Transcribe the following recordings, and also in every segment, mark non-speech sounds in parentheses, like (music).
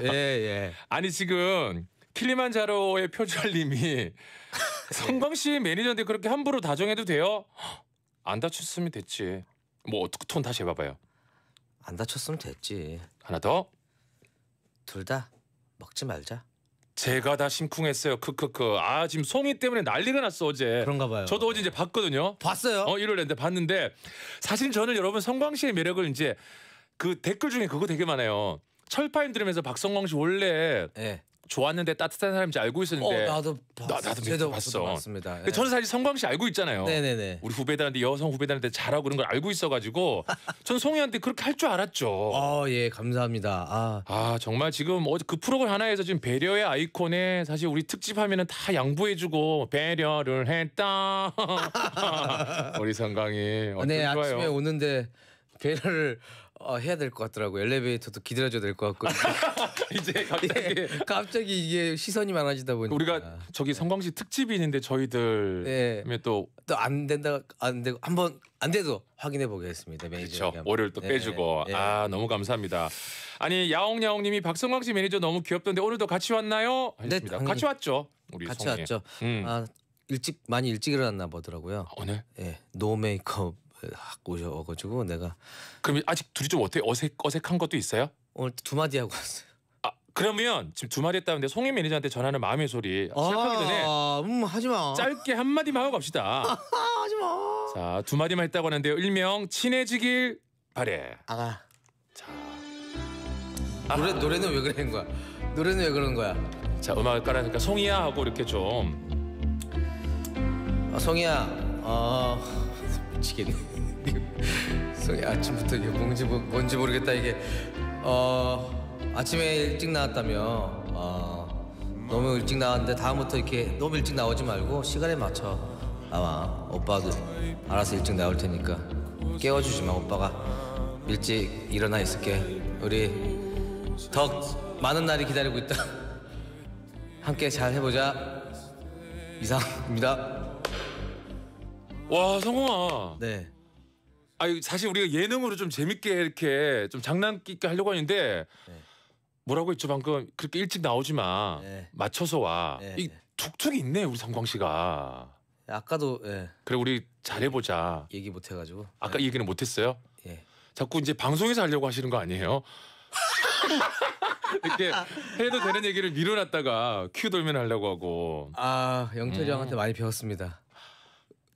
예, 예. 아니 지금 킬리만자로의 표절님이 (laughs) 성광 씨 매니저인데 그렇게 함부로 다정해도 돼요? 안 다쳤으면 됐지. 뭐 어떻게 톤 다시 해봐봐요. 안 다쳤으면 됐지. 하나 더. 둘 다 먹지 말자. 제가 다 심쿵했어요. 크크크. 그, 그, 그. 아 지금 송이 때문에 난리가 났어 어제. 그런가 봐요. 저도 어제 이제 봤거든요. 봤어요? 어 일요일인데 봤는데 사실 저는 여러분 성광 씨의 매력을 이제 그 댓글 중에 그거 되게 많아요. 철파인 들으면서 박성광 씨 원래 네. 좋았는데 따뜻한 사람인지 알고 있었는데 어, 나도 봤어. 나, 나도 제도 봤어. 봤습니다. 네. 저는 사실 성광 씨 알고 있잖아요. 네네네. 우리 후배들한테 여성 후배들한테 잘하고 그런 걸 알고 있어가지고 전 (laughs) 송이한테 그렇게 할 줄 알았죠. 아예 어, 감사합니다. 아. 아 정말 지금 어그 프로그램 하나에서 지금 배려의 아이콘에 사실 우리 특집 하면은 다 양보해주고 배려를 했다. (laughs) 우리 성광이 네 좋아요. 아침에 오는데 배려를 어, 해야 될 것 같더라고요. 엘리베이터도 기다려줘야 될 것 같고 (laughs) 이제 갑자기 예, 갑자기 이게 시선이 많아지다 보니까 우리가 저기 성광씨 특집이 있는데 저희들 예. 네. 또또 안 된다 안 되고 한번 안 돼도 확인해 보겠습니다. 매니저 그렇죠. 월요일 또 네, 빼주고 예. 아 너무 감사합니다. 아니 야옹야옹님이 박성광 씨 매니저 너무 귀엽던데 오늘도 같이 왔나요? 하셨 같이 왔죠. 우리 같이 송이. 왔죠. 음. 아 일찍 많이 일찍 일어났나 보더라고요. 오늘 예노 메이크업 오셔가지고 내가 그럼 아직 둘이 좀 어때 어색 어색한 것도 있어요? 오늘 두 마디 하고 왔어요. 아 그러면 지금 두 마디 했다는데 송혜 매니저한테 전하는 마음의 소리 시작하기 전에 아, 음 하지마 짧게 한 마디만 하고 갑시다. (laughs) 하지마. 자 두 마디만 했다고 하는데 일명 친해지길 바래. 아가. 자 아. 노래 노래는 왜 그러는 거야? 노래는 왜 그런 거야? 자 음악을 깔아니까 송이야 하고 이렇게 좀. 아, 송이야 어. 미치겠네. 속이 아침부터 이게 뭔지 뭔지 모르겠다 이게 어 아침에 일찍 나왔다며 어, 너무 일찍 나왔는데 다음부터 이렇게 너무 일찍 나오지 말고 시간에 맞춰 아마 오빠도 알아서 일찍 나올 테니까 깨워주지 마 오빠가 일찍 일어나 있을게 우리 더 많은 날이 기다리고 있다 함께 잘 해보자 이상입니다. 와 성공아. 네. 아 사실 우리가 예능으로 좀 재밌게 이렇게 좀 장난기 있게 하려고 하는데 네. 뭐라고 했죠 방금 그렇게 일찍 나오지 마 네. 맞춰서 와. 네, 이 네. 툭툭이 있네 우리 성광 씨가. 아까도 예. 그래 우리 잘해보자. 얘기 못 해가지고. 아까 예. 얘기는 못했어요? 예. 자꾸 이제 방송에서 하려고 하시는 거 아니에요? (laughs) 이렇게 해도 되는 얘기를 미뤄놨다가 큐 돌면 하려고 하고. 아 영철이 음. 형한테 많이 배웠습니다.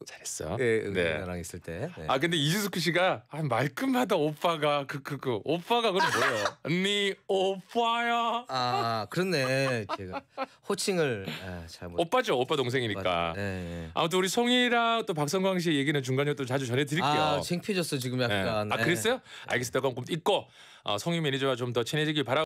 잘했어. 예, 예, 네. 나랑 있을 때. 네. 아 근데 이지숙 씨가 아, 말끔하다 오빠가 그 그그 그, 그. 오빠가 그럼 뭐예요? (laughs) 니 오빠야. 아 그렇네. 제가 호칭을 아, 잘 못. 오빠죠. 오빠 동생이니까. 네, 네. 아무튼 우리 송이랑 또 박성광 씨 얘기는 중간에 또 자주 전해드릴게요. 아 창피해졌어 지금 약간. 네. 아 네. 그랬어요? 알겠습니다. 그럼 잊고 어, 송이 매니저와 좀 더 친해지길 바라.